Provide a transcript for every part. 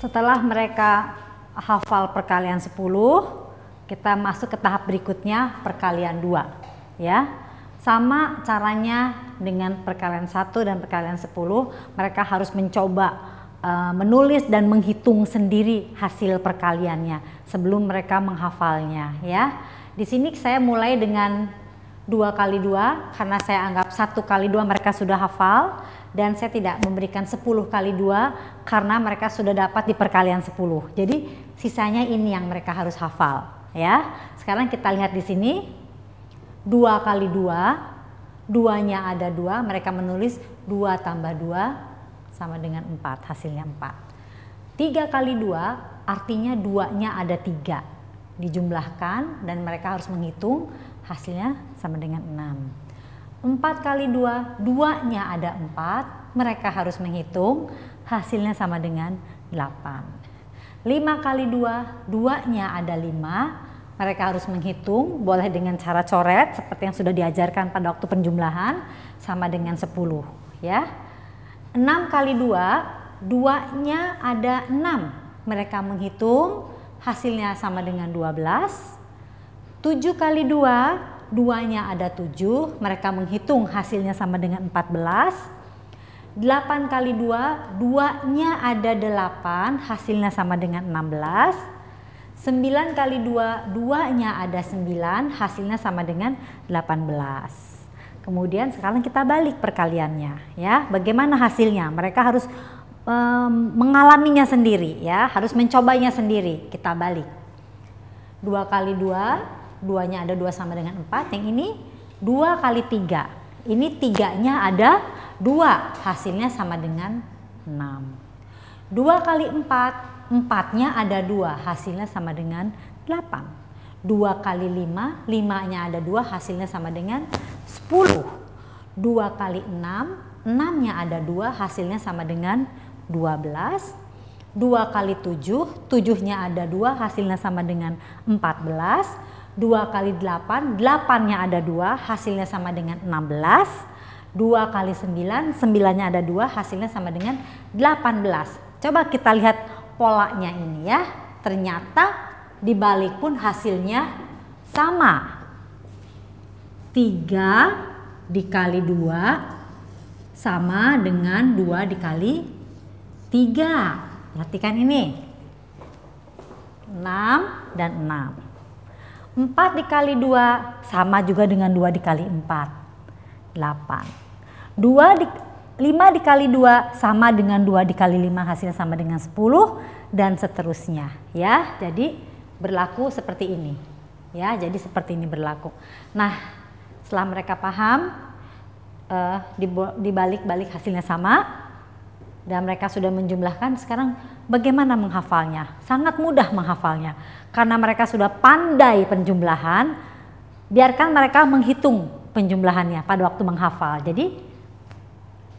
setelah mereka hafal perkalian 10, kita masuk ke tahap berikutnya perkalian 2, ya. Sama caranya dengan perkalian 1 dan perkalian 10, mereka harus mencoba uh, menulis dan menghitung sendiri hasil perkaliannya sebelum mereka menghafalnya, ya. Di sini saya mulai dengan dua kali dua karena saya anggap satu kali dua mereka sudah hafal dan saya tidak memberikan sepuluh kali dua karena mereka sudah dapat di perkalian sepuluh Jadi sisanya ini yang mereka harus hafal ya. Sekarang kita lihat di sini dua kali dua duanya ada dua mereka menulis dua tambah dua sama dengan empat hasilnya empat. Tiga kali dua artinya duanya ada tiga dijumlahkan dan mereka harus menghitung hasilnya sama dengan 6. 4 kali 2, 2-nya ada 4, mereka harus menghitung, hasilnya sama dengan 8. 5 kali 2, 2-nya ada 5, mereka harus menghitung, boleh dengan cara coret seperti yang sudah diajarkan pada waktu penjumlahan, sama dengan 10. Ya. 6 kali 2, 2-nya ada 6, mereka menghitung, hasilnya sama dengan 12, 7 kali 2, duanya ada 7, mereka menghitung hasilnya sama dengan 14. 8 kali 2, 2-nya ada 8, hasilnya sama dengan 16. 9 kali 2, 2-nya ada 9, hasilnya sama dengan 18. Kemudian sekarang kita balik perkaliannya ya. Bagaimana hasilnya? Mereka harus um, mengalaminya sendiri ya, harus mencobanya sendiri. Kita balik. 2 kali 2, duanya ada dua sama dengan empat yang ini dua kali tiga ini tiganya ada dua hasilnya sama dengan enam dua kali empat empatnya ada dua hasilnya sama dengan delapan dua kali lima limanya ada dua hasilnya sama dengan sepuluh dua kali enam enamnya ada dua hasilnya sama dengan dua belas dua kali tujuh, tujuhnya nya ada dua, hasilnya sama dengan empat belas. 2 kali 8, 8-nya ada 2, hasilnya sama dengan 16. 2 kali 9, 9-nya ada 2, hasilnya sama dengan 18. Coba kita lihat polanya ini ya. Ternyata dibalik pun hasilnya sama. 3 dikali 2 sama dengan 2 dikali 3. Perhatikan ini. 6 dan 6. 4 dikali 2 sama juga dengan 2 dikali 4. 8. 2 di, 5 dikali 2 sama dengan 2 dikali 5 hasilnya sama dengan 10 dan seterusnya ya. Jadi berlaku seperti ini. Ya, jadi seperti ini berlaku. Nah, setelah mereka paham eh, dibalik-balik hasilnya sama, dan mereka sudah menjumlahkan sekarang bagaimana menghafalnya sangat mudah menghafalnya karena mereka sudah pandai penjumlahan biarkan mereka menghitung penjumlahannya pada waktu menghafal jadi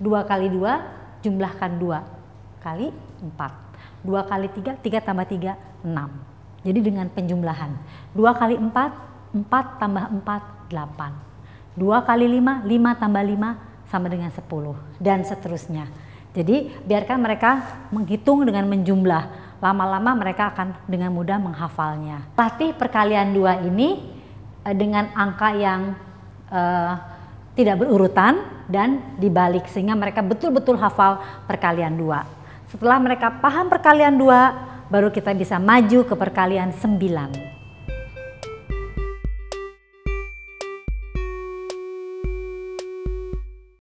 dua kali dua jumlahkan dua kali empat dua kali tiga tiga tambah tiga enam jadi dengan penjumlahan dua kali empat empat tambah empat delapan dua kali lima lima tambah lima sama dengan sepuluh dan seterusnya jadi biarkan mereka menghitung dengan menjumlah. Lama-lama mereka akan dengan mudah menghafalnya. Latih perkalian dua ini eh, dengan angka yang uh, tidak berurutan dan dibalik sehingga mereka betul-betul hafal perkalian dua. Setelah mereka paham perkalian dua, baru kita bisa maju ke perkalian sembilan.